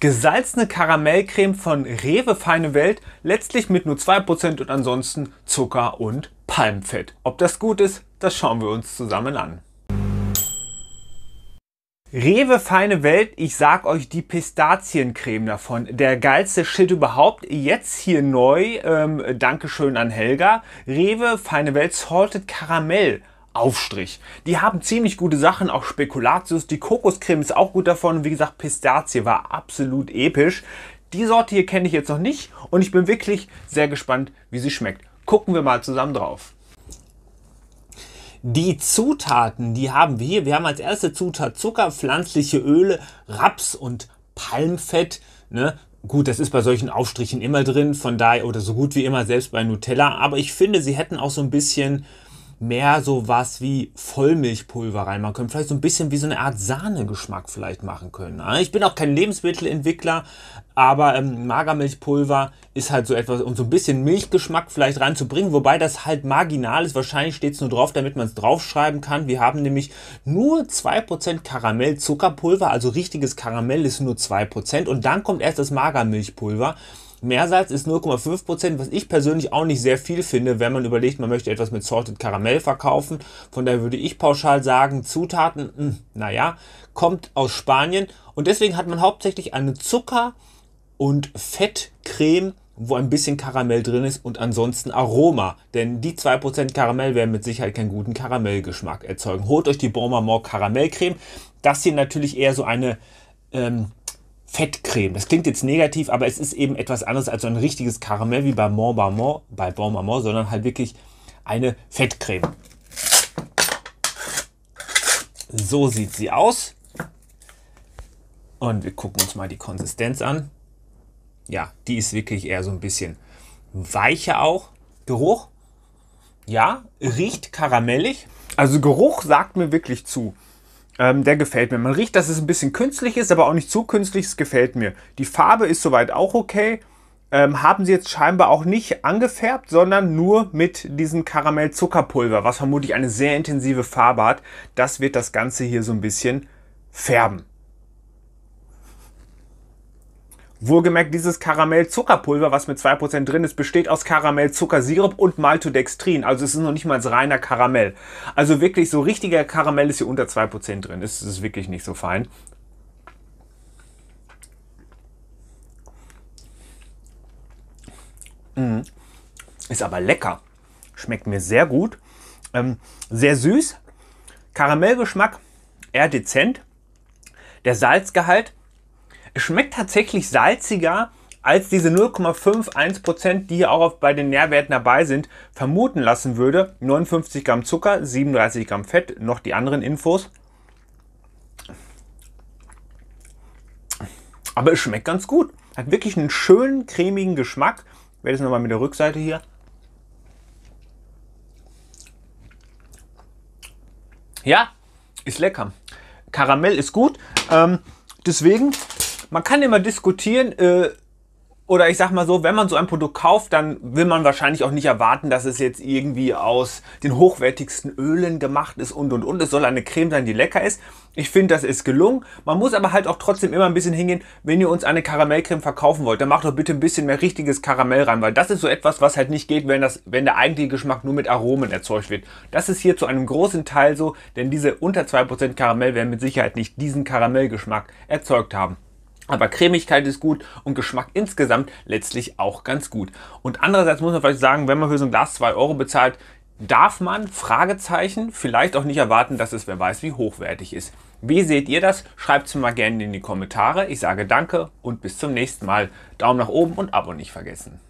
gesalzene Karamellcreme von Rewe Feine Welt, letztlich mit nur 2% und ansonsten Zucker und Palmfett. Ob das gut ist, das schauen wir uns zusammen an. Rewe Feine Welt, ich sag euch die Pistaziencreme davon. Der geilste Shit überhaupt. Jetzt hier neu. Ähm, Dankeschön an Helga. Rewe Feine Welt Salted Karamell Aufstrich. Die haben ziemlich gute Sachen, auch Spekulatius, die Kokoscreme ist auch gut davon wie gesagt, Pistazie war absolut episch. Die Sorte hier kenne ich jetzt noch nicht und ich bin wirklich sehr gespannt, wie sie schmeckt. Gucken wir mal zusammen drauf. Die Zutaten, die haben wir hier. Wir haben als erste Zutat Zucker, pflanzliche Öle, Raps und Palmfett. Ne? Gut, das ist bei solchen Aufstrichen immer drin, von daher oder so gut wie immer, selbst bei Nutella. Aber ich finde, sie hätten auch so ein bisschen mehr so was wie Vollmilchpulver reinmachen können. Vielleicht so ein bisschen wie so eine Art Sahnegeschmack vielleicht machen können. Ne? Ich bin auch kein Lebensmittelentwickler, aber ähm, Magermilchpulver ist halt so etwas, um so ein bisschen Milchgeschmack vielleicht reinzubringen, wobei das halt marginal ist. Wahrscheinlich steht es nur drauf, damit man es draufschreiben kann. Wir haben nämlich nur 2% Karamellzuckerpulver, also richtiges Karamell ist nur 2% und dann kommt erst das Magermilchpulver. Meersalz ist 0,5%, was ich persönlich auch nicht sehr viel finde, wenn man überlegt, man möchte etwas mit Sorted Karamell verkaufen. Von daher würde ich pauschal sagen, Zutaten, mh, hm, naja, kommt aus Spanien. Und deswegen hat man hauptsächlich eine Zucker- und Fettcreme, wo ein bisschen Karamell drin ist und ansonsten Aroma. Denn die 2% Karamell werden mit Sicherheit keinen guten Karamellgeschmack erzeugen. Holt euch die Bon Maman Karamellcreme. Das hier natürlich eher so eine... Ähm, Fettcreme. Das klingt jetzt negativ, aber es ist eben etwas anderes als so ein richtiges Karamell wie bei Bon Marmont, bei Bon Marmont, sondern halt wirklich eine Fettcreme. So sieht sie aus. Und wir gucken uns mal die Konsistenz an. Ja, die ist wirklich eher so ein bisschen weicher auch. Geruch, ja, riecht karamellig. Also Geruch sagt mir wirklich zu. Ähm, der gefällt mir. Man riecht, dass es ein bisschen künstlich ist, aber auch nicht zu künstlich. Es gefällt mir. Die Farbe ist soweit auch okay. Ähm, haben sie jetzt scheinbar auch nicht angefärbt, sondern nur mit diesem Karamellzuckerpulver, was vermutlich eine sehr intensive Farbe hat. Das wird das Ganze hier so ein bisschen färben. Wohlgemerkt, dieses Karamellzuckerpulver, was mit 2% drin ist, besteht aus Karamellzuckersirup und Maltodextrin. Also es ist noch nicht mal reiner Karamell. Also wirklich so richtiger Karamell ist hier unter 2% drin. Es ist wirklich nicht so fein. Mm. Ist aber lecker. Schmeckt mir sehr gut. Ähm, sehr süß. Karamellgeschmack eher dezent. Der Salzgehalt es schmeckt tatsächlich salziger als diese 0,51%, die hier auch bei den Nährwerten dabei sind, vermuten lassen würde. 59 Gramm Zucker, 37 Gramm Fett, noch die anderen Infos. Aber es schmeckt ganz gut. Hat wirklich einen schönen, cremigen Geschmack. Ich werde es nochmal mit der Rückseite hier. Ja, ist lecker. Karamell ist gut. Ähm, deswegen man kann immer diskutieren, äh, oder ich sag mal so, wenn man so ein Produkt kauft, dann will man wahrscheinlich auch nicht erwarten, dass es jetzt irgendwie aus den hochwertigsten Ölen gemacht ist und und und. Es soll eine Creme sein, die lecker ist. Ich finde, das ist gelungen. Man muss aber halt auch trotzdem immer ein bisschen hingehen, wenn ihr uns eine Karamellcreme verkaufen wollt, dann macht doch bitte ein bisschen mehr richtiges Karamell rein, weil das ist so etwas, was halt nicht geht, wenn, das, wenn der eigentliche Geschmack nur mit Aromen erzeugt wird. Das ist hier zu einem großen Teil so, denn diese unter 2% Karamell werden mit Sicherheit nicht diesen Karamellgeschmack erzeugt haben aber Cremigkeit ist gut und Geschmack insgesamt letztlich auch ganz gut. Und andererseits muss man vielleicht sagen, wenn man für so ein Glas 2 Euro bezahlt, darf man, Fragezeichen, vielleicht auch nicht erwarten, dass es wer weiß wie hochwertig ist. Wie seht ihr das? Schreibt es mir mal gerne in die Kommentare. Ich sage danke und bis zum nächsten Mal. Daumen nach oben und Abo nicht vergessen.